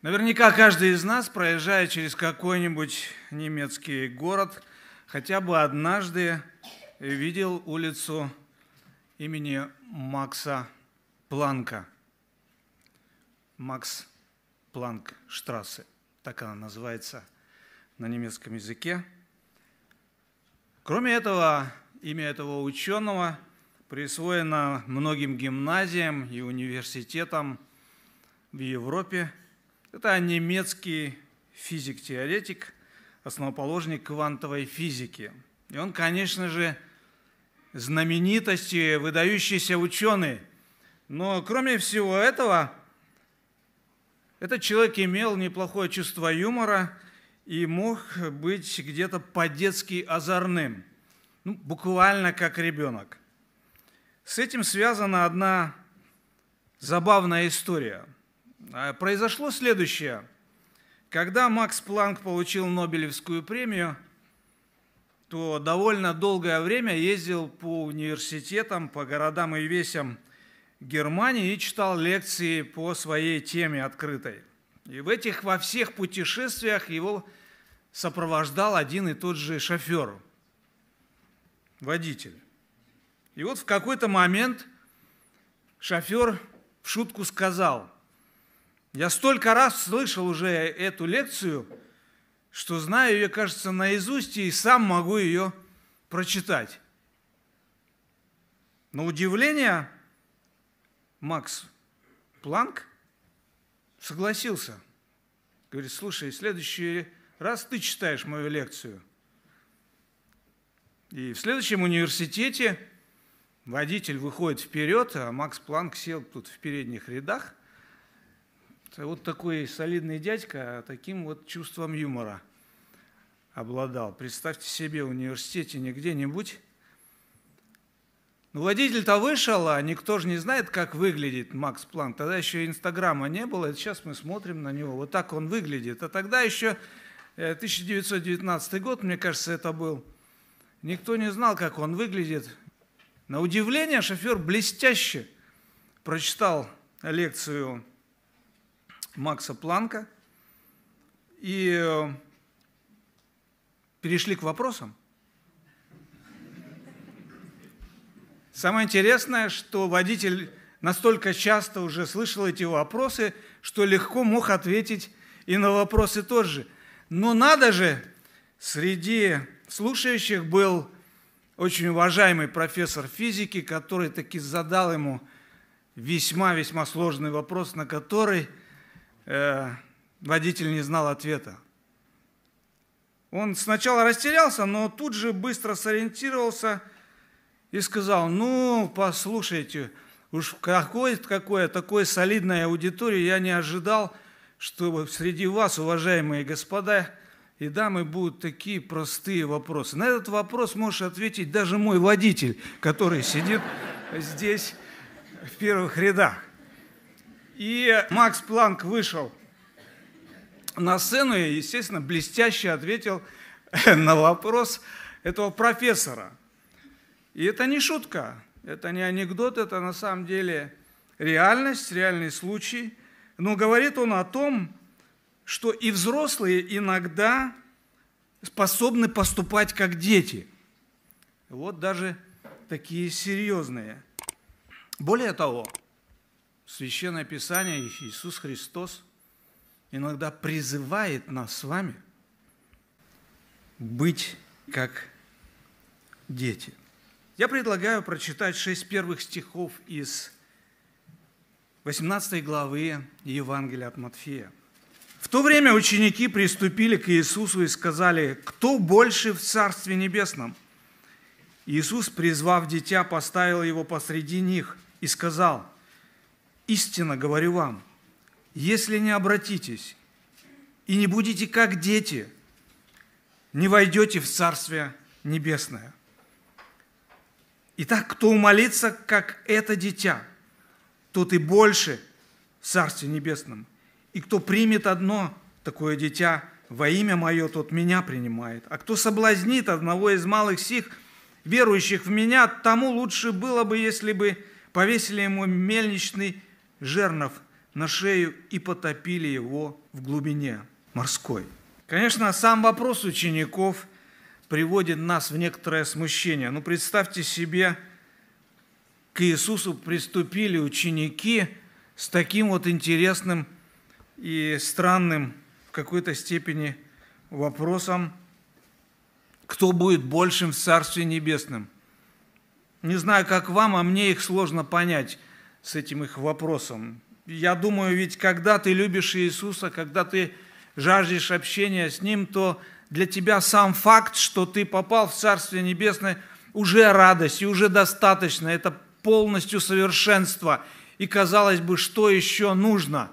Наверняка каждый из нас, проезжая через какой-нибудь немецкий город, хотя бы однажды видел улицу имени Макса Планка. Макс Планк Штрассе, так она называется на немецком языке. Кроме этого, имя этого ученого присвоено многим гимназиям и университетам в Европе – это немецкий физик-теоретик, основоположник квантовой физики. И он, конечно же, знаменитости, выдающийся ученый. Но кроме всего этого, этот человек имел неплохое чувство юмора и мог быть где-то по-детски озорным, ну, буквально как ребенок. С этим связана одна забавная история – а, произошло следующее. Когда Макс Планк получил Нобелевскую премию, то довольно долгое время ездил по университетам, по городам и весям Германии и читал лекции по своей теме открытой. И в этих во всех путешествиях его сопровождал один и тот же шофер, водитель. И вот в какой-то момент шофер в шутку сказал – я столько раз слышал уже эту лекцию, что знаю ее, кажется, наизусть и сам могу ее прочитать. Но удивление Макс Планк согласился. Говорит, слушай, в следующий раз ты читаешь мою лекцию. И в следующем университете водитель выходит вперед, а Макс Планк сел тут в передних рядах. Вот такой солидный дядька а таким вот чувством юмора обладал. Представьте себе, в университете не где-нибудь. Ну, водитель-то вышел, а никто же не знает, как выглядит Макс План. Тогда еще Инстаграма не было, сейчас мы смотрим на него. Вот так он выглядит. А тогда еще 1919 э, год, мне кажется, это был. Никто не знал, как он выглядит. На удивление шофер блестяще прочитал лекцию Макса Планка и э, перешли к вопросам. Самое интересное, что водитель настолько часто уже слышал эти вопросы, что легко мог ответить и на вопросы тоже. Но надо же, среди слушающих был очень уважаемый профессор физики, который таки задал ему весьма-весьма сложный вопрос, на который Э, водитель не знал ответа. Он сначала растерялся, но тут же быстро сориентировался и сказал, ну, послушайте, уж какой, то такой солидной аудитории я не ожидал, что среди вас, уважаемые господа и дамы, будут такие простые вопросы. На этот вопрос можешь ответить даже мой водитель, который сидит здесь в первых рядах. И Макс Планк вышел на сцену и, естественно, блестяще ответил на вопрос этого профессора. И это не шутка, это не анекдот, это на самом деле реальность, реальный случай. Но говорит он о том, что и взрослые иногда способны поступать как дети. Вот даже такие серьезные. Более того, Священное Писание, Иисус Христос иногда призывает нас с вами быть как дети. Я предлагаю прочитать шесть первых стихов из 18 главы Евангелия от Матфея. В то время ученики приступили к Иисусу и сказали, кто больше в Царстве Небесном? Иисус, призвав дитя, поставил его посреди них и сказал – истинно говорю вам, если не обратитесь и не будете как дети, не войдете в Царствие Небесное. Итак, кто умолится, как это дитя, тот и больше в Царстве Небесном. И кто примет одно такое дитя во имя мое, тот меня принимает. А кто соблазнит одного из малых сих, верующих в меня, тому лучше было бы, если бы повесили ему мельничный жернов на шею и потопили его в глубине морской. Конечно, сам вопрос учеников приводит нас в некоторое смущение. Но ну, представьте себе, к Иисусу приступили ученики с таким вот интересным и странным в какой-то степени вопросом, кто будет большим в Царстве Небесном. Не знаю, как вам, а мне их сложно понять с этим их вопросом. Я думаю, ведь когда ты любишь Иисуса, когда ты жаждешь общения с Ним, то для тебя сам факт, что ты попал в Царствие Небесное, уже радость и уже достаточно. Это полностью совершенство. И казалось бы, что еще нужно?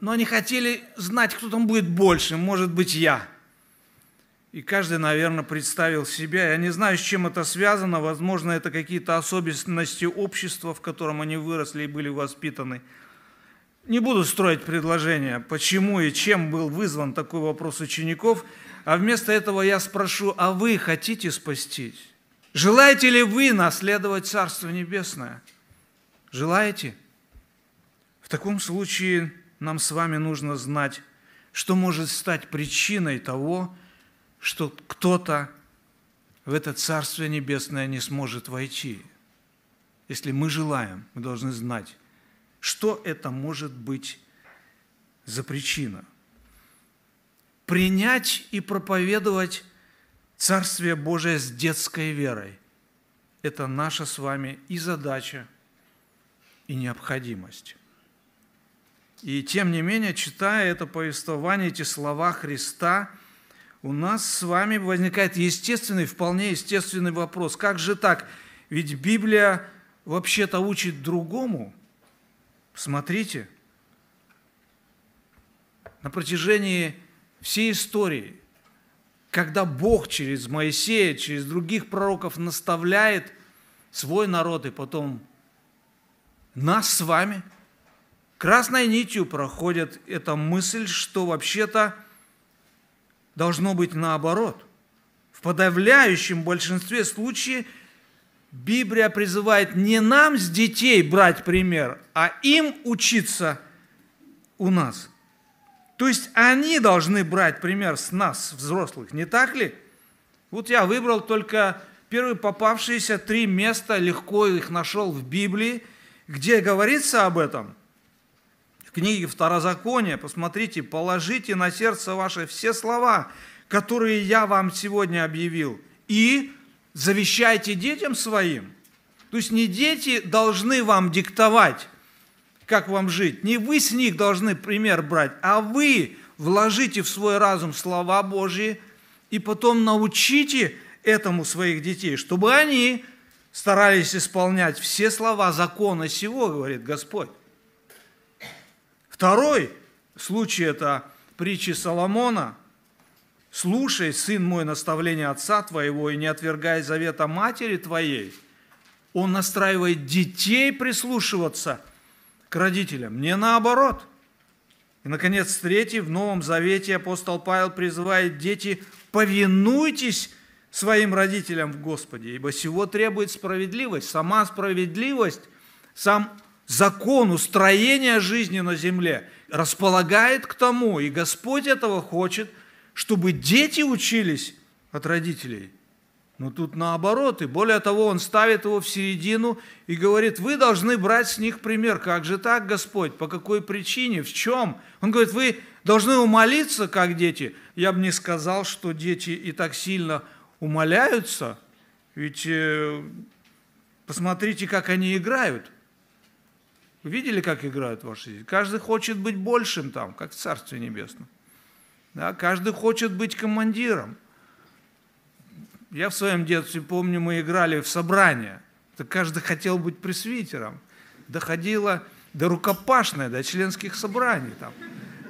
Но они хотели знать, кто там будет больше. Может быть, я – и каждый, наверное, представил себя. Я не знаю, с чем это связано. Возможно, это какие-то особенности общества, в котором они выросли и были воспитаны. Не буду строить предложение, почему и чем был вызван такой вопрос учеников, а вместо этого я спрошу, а вы хотите спастись? Желаете ли вы наследовать Царство Небесное? Желаете? В таком случае нам с вами нужно знать, что может стать причиной того, что кто-то в это Царствие Небесное не сможет войти. Если мы желаем, мы должны знать, что это может быть за причина. Принять и проповедовать Царствие Божие с детской верой – это наша с вами и задача, и необходимость. И тем не менее, читая это повествование, эти слова Христа – у нас с вами возникает естественный, вполне естественный вопрос. Как же так? Ведь Библия вообще-то учит другому. Смотрите, на протяжении всей истории, когда Бог через Моисея, через других пророков наставляет свой народ и потом нас с вами, красной нитью проходит эта мысль, что вообще-то должно быть наоборот. В подавляющем большинстве случаев Библия призывает не нам с детей брать пример, а им учиться у нас. То есть они должны брать пример с нас, взрослых, не так ли? Вот я выбрал только первые попавшиеся три места, легко их нашел в Библии, где говорится об этом – книге Второзакония, посмотрите, положите на сердце ваше все слова, которые я вам сегодня объявил, и завещайте детям своим. То есть не дети должны вам диктовать, как вам жить, не вы с них должны пример брать, а вы вложите в свой разум слова Божьи и потом научите этому своих детей, чтобы они старались исполнять все слова закона сего, говорит Господь. Второй случай – это притчи Соломона. «Слушай, сын мой, наставление отца твоего, и не отвергай завета матери твоей». Он настраивает детей прислушиваться к родителям, не наоборот. И, наконец, третий, в Новом Завете апостол Павел призывает дети «повинуйтесь своим родителям в Господе, ибо всего требует справедливость». Сама справедливость, сам закон устроения жизни на земле располагает к тому, и Господь этого хочет, чтобы дети учились от родителей. Но тут наоборот, и более того, он ставит его в середину и говорит, вы должны брать с них пример. Как же так, Господь? По какой причине? В чем? Он говорит, вы должны умолиться, как дети. Я бы не сказал, что дети и так сильно умоляются, ведь э, посмотрите, как они играют. Вы видели, как играют ваши дети? Каждый хочет быть большим там, как в Царстве Небесном. Да? Каждый хочет быть командиром. Я в своем детстве помню, мы играли в собрание. Так каждый хотел быть пресвитером. Доходило до рукопашной, до членских собраний там.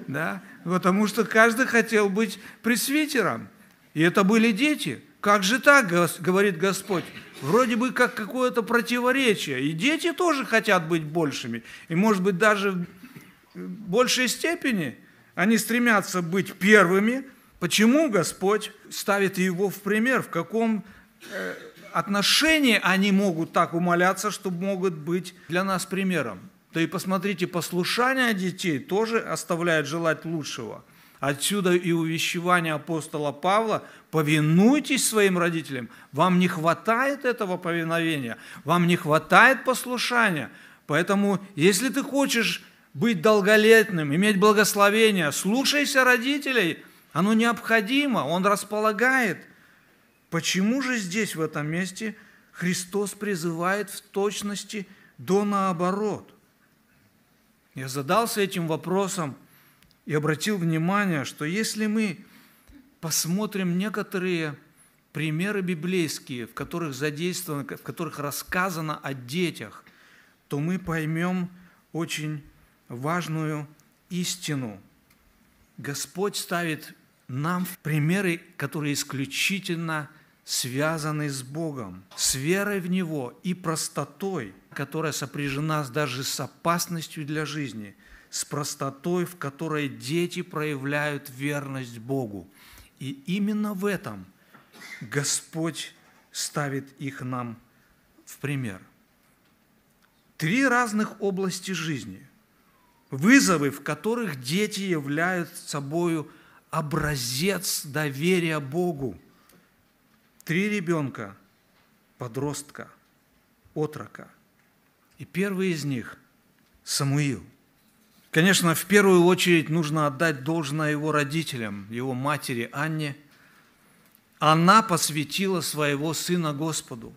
Да? Потому что каждый хотел быть пресвитером. И это были дети – как же так, говорит Господь? Вроде бы как какое-то противоречие. И дети тоже хотят быть большими. И, может быть, даже в большей степени они стремятся быть первыми. Почему Господь ставит его в пример? В каком э, отношении они могут так умоляться, что могут быть для нас примером? Да и посмотрите, послушание детей тоже оставляет желать лучшего – Отсюда и увещевание апостола Павла, повинуйтесь своим родителям. Вам не хватает этого повиновения, вам не хватает послушания. Поэтому, если ты хочешь быть долголетным, иметь благословение, слушайся родителей, оно необходимо, он располагает. Почему же здесь, в этом месте, Христос призывает в точности до наоборот? Я задался этим вопросом – и обратил внимание, что если мы посмотрим некоторые примеры библейские, в которых задействовано, в которых рассказано о детях, то мы поймем очень важную истину. Господь ставит нам примеры, которые исключительно связаны с Богом, с верой в Него и простотой, которая сопряжена даже с опасностью для жизни – с простотой, в которой дети проявляют верность Богу. И именно в этом Господь ставит их нам в пример. Три разных области жизни, вызовы, в которых дети являют собою образец доверия Богу. Три ребенка, подростка, отрока. И первый из них – Самуил – Конечно, в первую очередь нужно отдать должное его родителям, его матери Анне. Она посвятила своего сына Господу,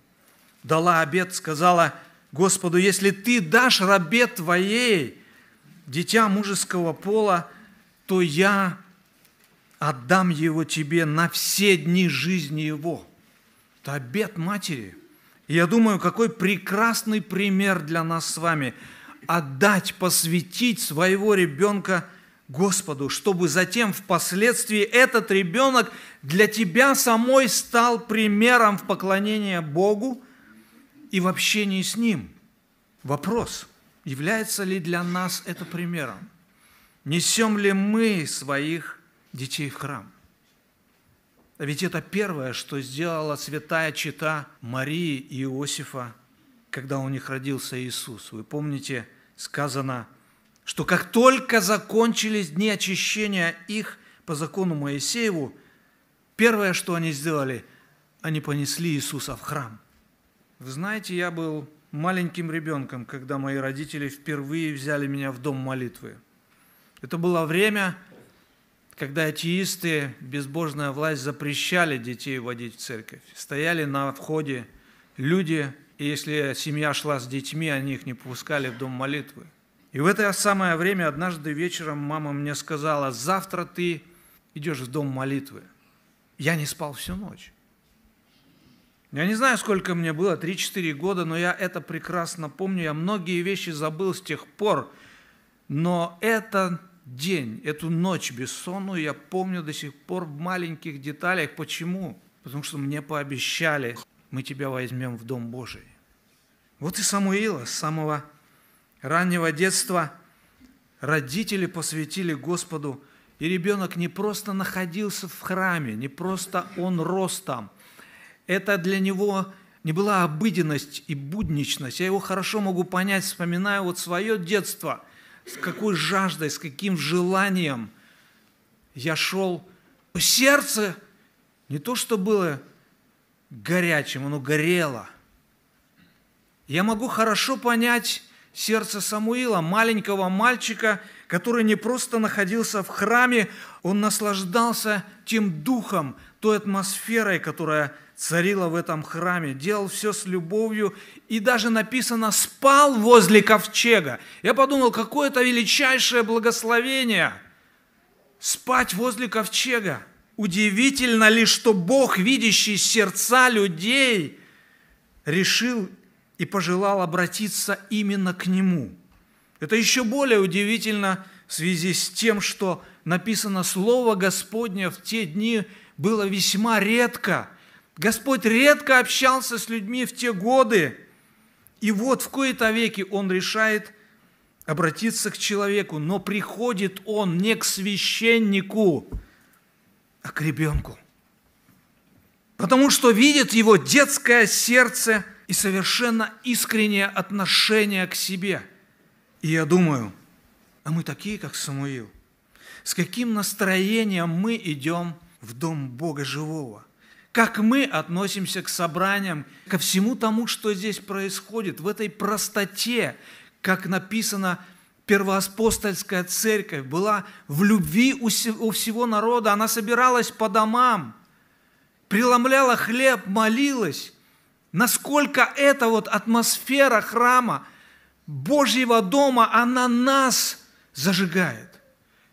дала обет, сказала Господу, если ты дашь рабе твоей дитя мужеского пола, то я отдам его тебе на все дни жизни его. Это обет матери. И я думаю, какой прекрасный пример для нас с вами – отдать, посвятить своего ребенка Господу, чтобы затем впоследствии этот ребенок для тебя самой стал примером в поклонении Богу и в общении с Ним. Вопрос, является ли для нас это примером? Несем ли мы своих детей в храм? А ведь это первое, что сделала святая чита Марии и Иосифа когда у них родился Иисус. Вы помните, сказано, что как только закончились дни очищения их по закону Моисееву, первое, что они сделали, они понесли Иисуса в храм. Вы знаете, я был маленьким ребенком, когда мои родители впервые взяли меня в дом молитвы. Это было время, когда атеисты, безбожная власть запрещали детей водить в церковь. Стояли на входе люди, и если семья шла с детьми, они их не пускали в дом молитвы. И в это самое время однажды вечером мама мне сказала, завтра ты идешь в дом молитвы. Я не спал всю ночь. Я не знаю, сколько мне было, 3-4 года, но я это прекрасно помню. Я многие вещи забыл с тех пор, но этот день, эту ночь бессонную я помню до сих пор в маленьких деталях. Почему? Потому что мне пообещали мы тебя возьмем в Дом Божий. Вот и Самуила с самого раннего детства родители посвятили Господу, и ребенок не просто находился в храме, не просто он рос там. Это для него не была обыденность и будничность. Я его хорошо могу понять, вспоминая вот свое детство, с какой жаждой, с каким желанием я шел. Сердце не то, что было горячим, оно горело. Я могу хорошо понять сердце Самуила, маленького мальчика, который не просто находился в храме, он наслаждался тем духом, той атмосферой, которая царила в этом храме, делал все с любовью и даже написано «спал возле ковчега». Я подумал, какое это величайшее благословение – спать возле ковчега – Удивительно ли, что Бог, видящий сердца людей, решил и пожелал обратиться именно к Нему. Это еще более удивительно в связи с тем, что написано Слово Господне в те дни было весьма редко. Господь редко общался с людьми в те годы. И вот в кои-то веки Он решает обратиться к человеку, но приходит Он не к священнику, а к ребенку. Потому что видит его детское сердце и совершенно искреннее отношение к себе. И я думаю, а мы такие, как Самуил. С каким настроением мы идем в дом Бога живого? Как мы относимся к собраниям, ко всему тому, что здесь происходит, в этой простоте, как написано – первоапостольская церковь была в любви у всего народа. Она собиралась по домам, преломляла хлеб, молилась. Насколько эта вот атмосфера храма, Божьего дома, она нас зажигает.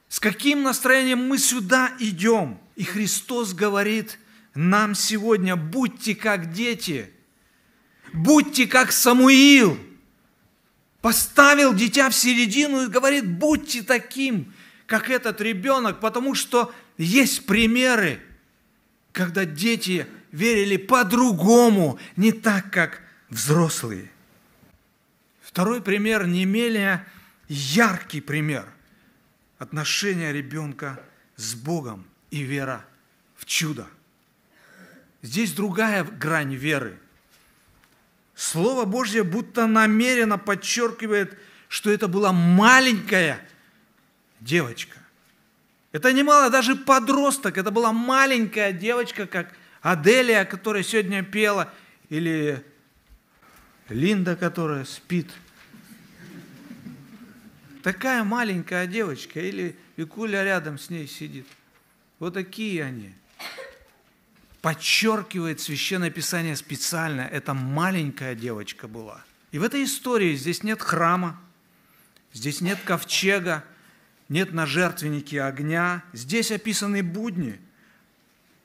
С каким настроением мы сюда идем? И Христос говорит нам сегодня, будьте как дети, будьте как Самуил – поставил дитя в середину и говорит, будьте таким, как этот ребенок, потому что есть примеры, когда дети верили по-другому, не так, как взрослые. Второй пример не менее яркий пример отношения ребенка с Богом и вера в чудо. Здесь другая грань веры – Слово Божье будто намеренно подчеркивает, что это была маленькая девочка. Это не мало даже подросток, это была маленькая девочка, как Аделия, которая сегодня пела, или Линда, которая спит. Такая маленькая девочка, или Викуля рядом с ней сидит. Вот такие они – подчеркивает Священное Писание специально, это маленькая девочка была. И в этой истории здесь нет храма, здесь нет ковчега, нет на жертвеннике огня, здесь описаны будни.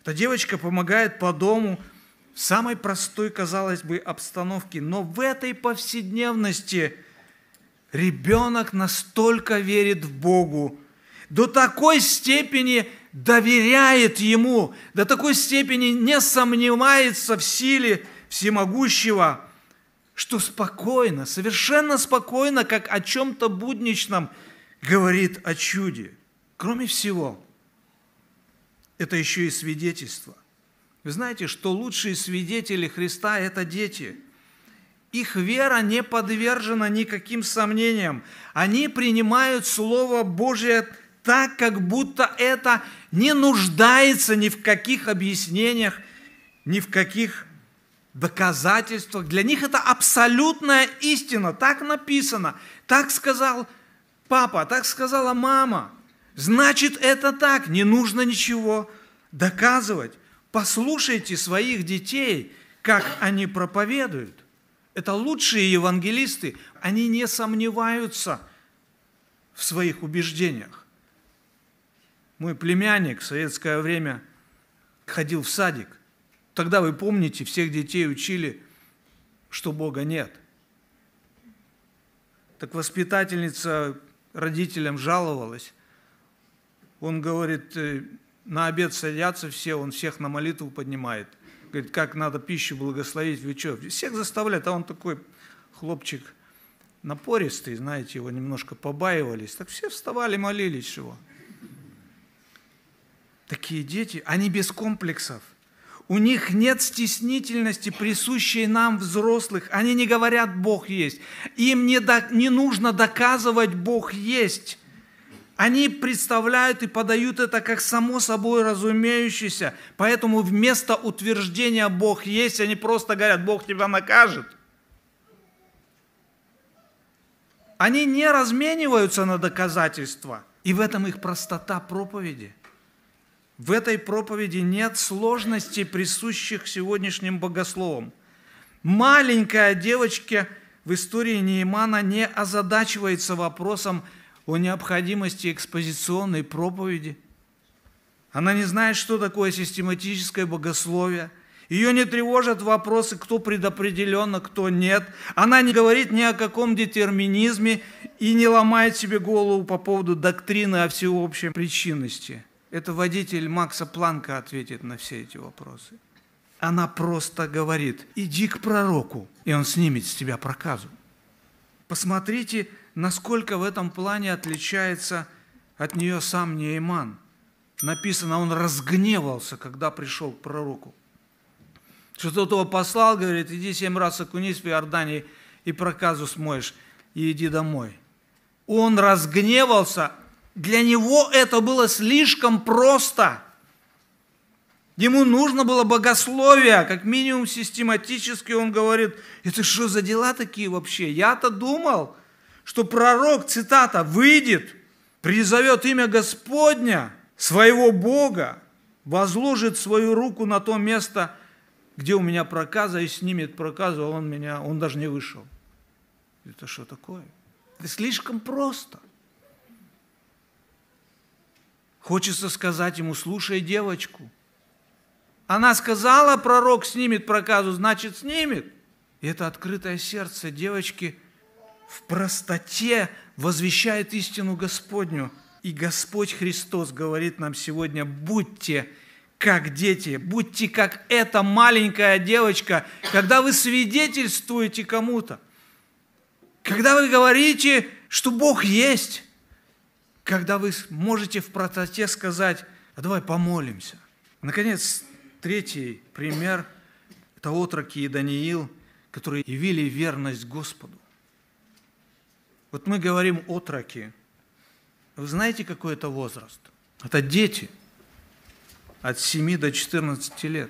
Эта девочка помогает по дому в самой простой, казалось бы, обстановке, но в этой повседневности ребенок настолько верит в Богу, до такой степени – доверяет Ему, до такой степени не сомневается в силе всемогущего, что спокойно, совершенно спокойно, как о чем-то будничном, говорит о чуде. Кроме всего, это еще и свидетельство. Вы знаете, что лучшие свидетели Христа – это дети. Их вера не подвержена никаким сомнениям. Они принимают Слово Божие так, как будто это не нуждается ни в каких объяснениях, ни в каких доказательствах. Для них это абсолютная истина. Так написано. Так сказал папа, так сказала мама. Значит, это так. Не нужно ничего доказывать. Послушайте своих детей, как они проповедуют. Это лучшие евангелисты. Они не сомневаются в своих убеждениях. Мой племянник в советское время ходил в садик. Тогда, вы помните, всех детей учили, что Бога нет. Так воспитательница родителям жаловалась. Он говорит, «Э, на обед садятся все, он всех на молитву поднимает. Говорит, как надо пищу благословить, вы что? Всех заставляют, а он такой хлопчик напористый, знаете, его немножко побаивались. Так все вставали, молились его такие дети, они без комплексов. У них нет стеснительности, присущей нам, взрослых. Они не говорят «Бог есть». Им не, до, не нужно доказывать «Бог есть». Они представляют и подают это как само собой разумеющееся. Поэтому вместо утверждения «Бог есть», они просто говорят «Бог тебя накажет». Они не размениваются на доказательства. И в этом их простота проповеди – в этой проповеди нет сложностей, присущих сегодняшним богословам. Маленькая девочка в истории Неймана не озадачивается вопросом о необходимости экспозиционной проповеди. Она не знает, что такое систематическое богословие. Ее не тревожат вопросы, кто предопределенно, а кто нет. Она не говорит ни о каком детерминизме и не ломает себе голову по поводу доктрины о всеобщей причинности – это водитель Макса Планка ответит на все эти вопросы. Она просто говорит, иди к пророку, и он снимет с тебя проказу. Посмотрите, насколько в этом плане отличается от нее сам Нейман. Написано, он разгневался, когда пришел к пророку. Что тот его послал, говорит, иди семь раз окунись в Иордане и проказу смоешь, и иди домой. Он разгневался, для него это было слишком просто. Ему нужно было богословие, как минимум систематически он говорит, это что за дела такие вообще? Я-то думал, что пророк, цитата, выйдет, призовет имя Господня, своего Бога, возложит свою руку на то место, где у меня проказа, и снимет проказу, а он меня, он даже не вышел. Это что такое? Это слишком просто. Хочется сказать ему, слушай девочку. Она сказала, пророк снимет проказу, значит снимет. И это открытое сердце девочки в простоте возвещает истину Господню. И Господь Христос говорит нам сегодня, будьте как дети, будьте как эта маленькая девочка, когда вы свидетельствуете кому-то, когда вы говорите, что Бог есть, когда вы можете в простоте сказать, а давай помолимся. Наконец, третий пример – это отроки и Даниил, которые явили верность Господу. Вот мы говорим отроки. Вы знаете, какой это возраст? Это дети от 7 до 14 лет.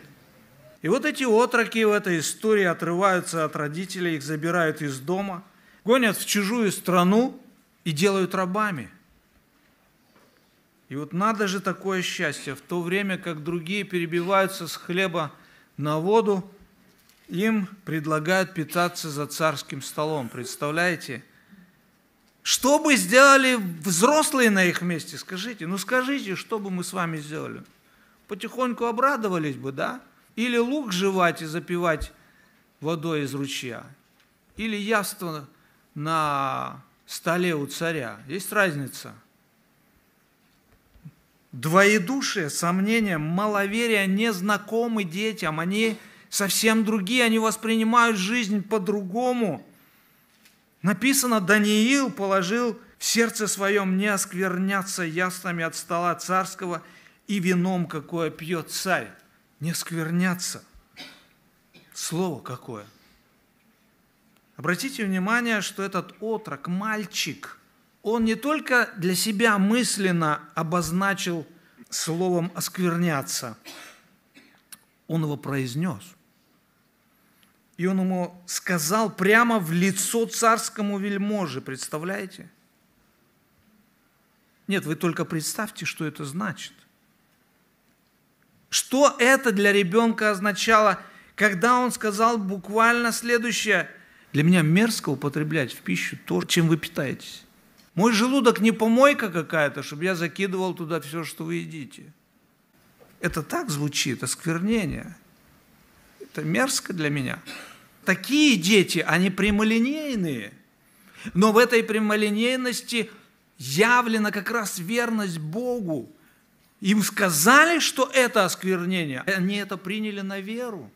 И вот эти отроки в этой истории отрываются от родителей, их забирают из дома, гонят в чужую страну и делают рабами – и вот надо же такое счастье, в то время как другие перебиваются с хлеба на воду, им предлагают питаться за царским столом. Представляете? Что бы сделали взрослые на их месте? Скажите, ну скажите, что бы мы с вами сделали? Потихоньку обрадовались бы, да? Или лук жевать и запивать водой из ручья? Или явство на столе у царя? Есть разница – Двоедушие, сомнения, маловерие не знакомы детям. Они совсем другие, они воспринимают жизнь по-другому. Написано, Даниил положил в сердце своем не оскверняться яствами от стола царского и вином, какое пьет царь. Не оскверняться. Слово какое. Обратите внимание, что этот отрок, мальчик – он не только для себя мысленно обозначил словом «оскверняться», он его произнес. И он ему сказал прямо в лицо царскому вельможе, представляете? Нет, вы только представьте, что это значит. Что это для ребенка означало, когда он сказал буквально следующее. Для меня мерзко употреблять в пищу то, чем вы питаетесь. Мой желудок не помойка какая-то, чтобы я закидывал туда все, что вы едите. Это так звучит, осквернение. Это мерзко для меня. Такие дети, они прямолинейные. Но в этой прямолинейности явлена как раз верность Богу. Им сказали, что это осквернение. Они это приняли на веру.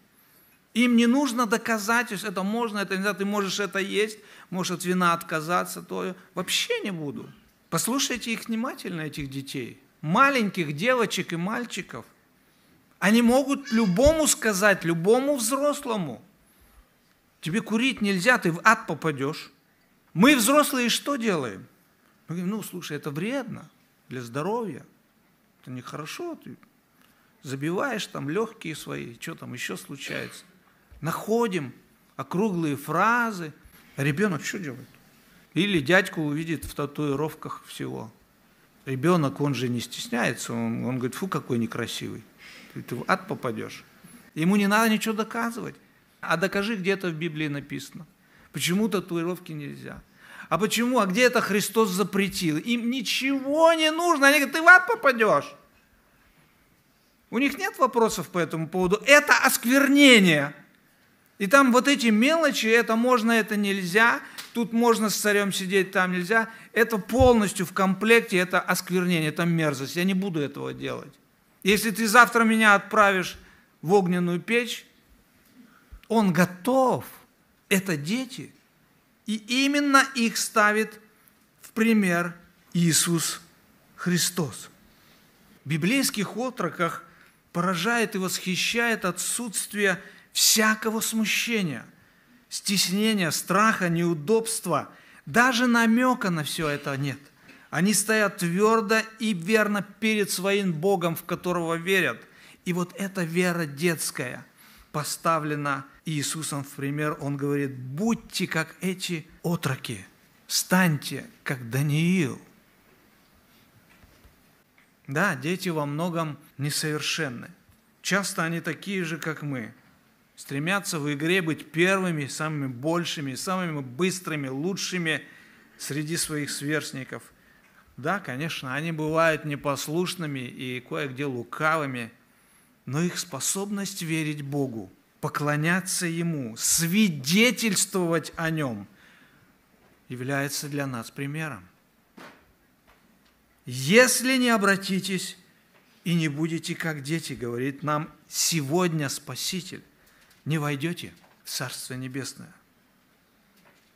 Им не нужно доказательств, это можно, это нельзя, ты можешь это есть, может вина отказаться, то вообще не буду. Послушайте их внимательно, этих детей, маленьких девочек и мальчиков. Они могут любому сказать, любому взрослому, тебе курить нельзя, ты в ад попадешь. Мы, взрослые, что делаем? Мы говорим, ну, слушай, это вредно для здоровья, это нехорошо, ты забиваешь там легкие свои, что там еще случается. Находим округлые фразы – Ребенок что делает? Или дядьку увидит в татуировках всего. Ребенок, он же не стесняется, он, он говорит, фу, какой некрасивый. Ты, ты в ад попадешь. Ему не надо ничего доказывать. А докажи, где это в Библии написано. Почему татуировки нельзя? А почему? А где это Христос запретил? Им ничего не нужно. Они говорят, ты в ад попадешь. У них нет вопросов по этому поводу. Это осквернение. И там вот эти мелочи, это можно, это нельзя, тут можно с царем сидеть, там нельзя. Это полностью в комплекте, это осквернение, это мерзость. Я не буду этого делать. Если ты завтра меня отправишь в огненную печь, он готов. Это дети. И именно их ставит в пример Иисус Христос. В библейских отроках поражает и восхищает отсутствие – всякого смущения, стеснения, страха, неудобства, даже намека на все это нет. Они стоят твердо и верно перед своим Богом, в которого верят. И вот эта вера детская поставлена Иисусом в пример. Он говорит, будьте как эти отроки, станьте как Даниил. Да, дети во многом несовершенны. Часто они такие же, как мы – стремятся в игре быть первыми, самыми большими, самыми быстрыми, лучшими среди своих сверстников. Да, конечно, они бывают непослушными и кое-где лукавыми, но их способность верить Богу, поклоняться Ему, свидетельствовать о Нем является для нас примером. Если не обратитесь и не будете как дети, говорит нам сегодня Спаситель не войдете в Царство Небесное.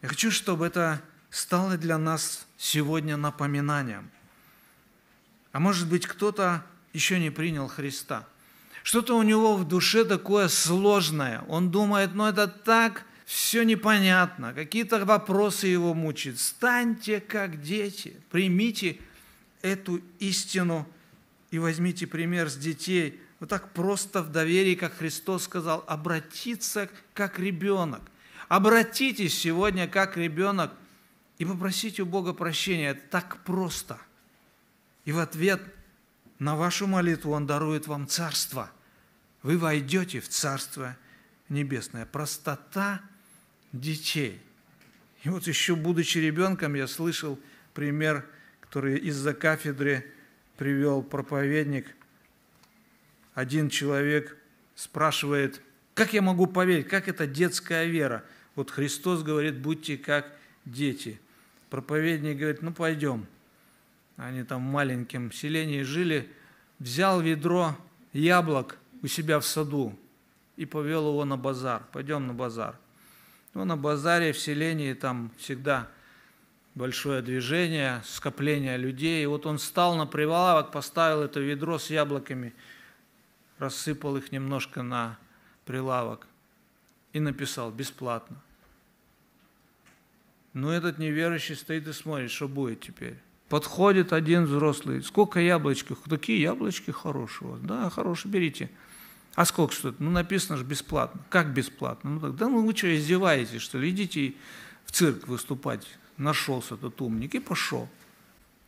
Я хочу, чтобы это стало для нас сегодня напоминанием. А может быть, кто-то еще не принял Христа. Что-то у него в душе такое сложное. Он думает, ну это так, все непонятно. Какие-то вопросы его мучают. Станьте как дети, примите эту истину и возьмите пример с детей – вот так просто в доверии, как Христос сказал, обратиться как ребенок. Обратитесь сегодня как ребенок и попросите у Бога прощения. Это так просто. И в ответ на вашу молитву Он дарует вам царство. Вы войдете в царство небесное. Простота детей. И вот еще будучи ребенком, я слышал пример, который из-за кафедры привел проповедник – один человек спрашивает, как я могу поверить, как это детская вера? Вот Христос говорит, будьте как дети. Проповедник говорит, ну пойдем. Они там в маленьком селении жили. Взял ведро яблок у себя в саду и повел его на базар. Пойдем на базар. Ну, на базаре в селении там всегда большое движение, скопление людей. И вот он встал на привалок, поставил это ведро с яблоками – рассыпал их немножко на прилавок и написал «бесплатно». Но ну, этот неверующий стоит и смотрит, что будет теперь. Подходит один взрослый, сколько яблочки? Такие яблочки хорошие? Да, хорошие, берите. А сколько стоит? Ну, написано же бесплатно. Как бесплатно? Ну, тогда, ну, вы что, издеваетесь, что ли? Идите в цирк выступать. Нашелся этот умник и пошел.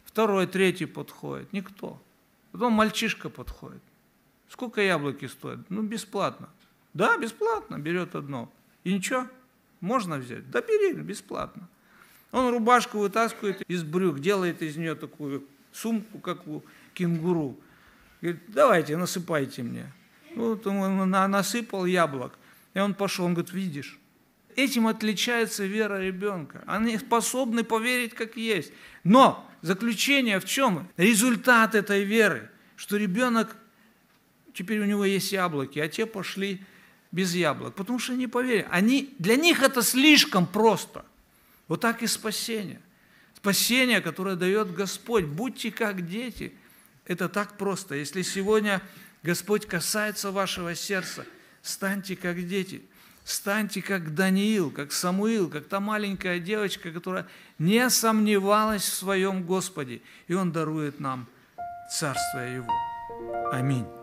Второй, третий подходит. Никто. Потом мальчишка подходит. Сколько яблоки стоят? Ну, бесплатно. Да, бесплатно, берет одно. И ничего, можно взять? Да бери, бесплатно. Он рубашку вытаскивает из брюк, делает из нее такую сумку, как у кенгуру. Говорит, давайте, насыпайте мне. Вот он насыпал яблок. И он пошел, он говорит, видишь, этим отличается вера ребенка. Они способны поверить, как есть. Но заключение в чем? Результат этой веры, что ребенок теперь у него есть яблоки, а те пошли без яблок, потому что они поверили. Они, для них это слишком просто. Вот так и спасение. Спасение, которое дает Господь. Будьте как дети. Это так просто. Если сегодня Господь касается вашего сердца, станьте как дети. Станьте как Даниил, как Самуил, как та маленькая девочка, которая не сомневалась в своем Господе. И Он дарует нам Царство Его. Аминь.